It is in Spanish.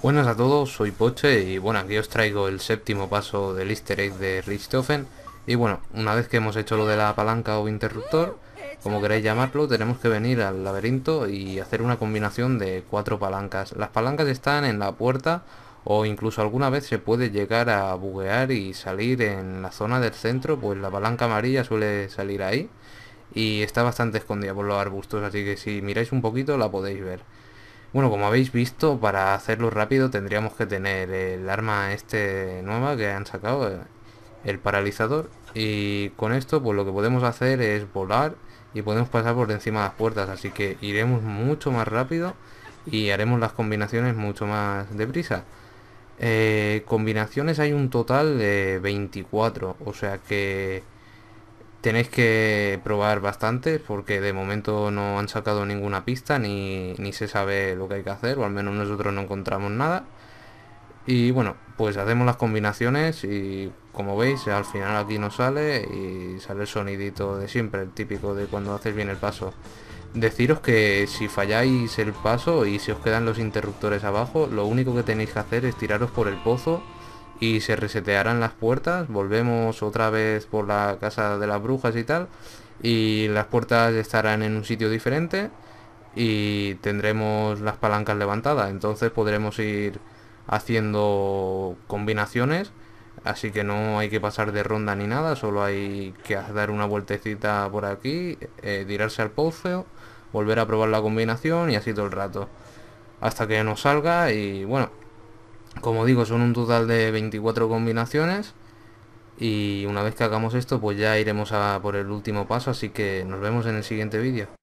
Buenas a todos, soy Poche y bueno, aquí os traigo el séptimo paso del easter egg de Richtofen y bueno, una vez que hemos hecho lo de la palanca o interruptor, como queréis llamarlo, tenemos que venir al laberinto y hacer una combinación de cuatro palancas. Las palancas están en la puerta o incluso alguna vez se puede llegar a buguear y salir en la zona del centro, pues la palanca amarilla suele salir ahí y está bastante escondida por los arbustos, así que si miráis un poquito la podéis ver. Bueno, como habéis visto, para hacerlo rápido tendríamos que tener el arma este nueva que han sacado, eh, el paralizador. Y con esto pues lo que podemos hacer es volar y podemos pasar por encima de las puertas. Así que iremos mucho más rápido y haremos las combinaciones mucho más deprisa. Eh, combinaciones hay un total de 24, o sea que Tenéis que probar bastante porque de momento no han sacado ninguna pista ni, se sabe lo que hay que hacer, o al menos nosotros no encontramos nada. Y bueno, pues hacemos las combinaciones y como veis al final aquí nos sale y sale el sonidito de siempre, el típico de cuando haces bien el paso. Deciros que si falláis el paso y si os quedan los interruptores abajo, lo único que tenéis que hacer es tiraros por el pozo y se resetearán las puertas. Volvemos otra vez por la casa de las brujas y tal. Y las puertas estarán en un sitio diferente y tendremos las palancas levantadas. Entonces podremos ir haciendo combinaciones. Así que no hay que pasar de ronda ni nada, solo hay que dar una vueltecita por aquí, eh, tirarse al pozo, volver a probar la combinación y así todo el rato. Hasta que nos salga y bueno, como digo, son un total de 24 combinaciones. Y una vez que hagamos esto, pues ya iremos a por el último paso. Así que nos vemos en el siguiente vídeo.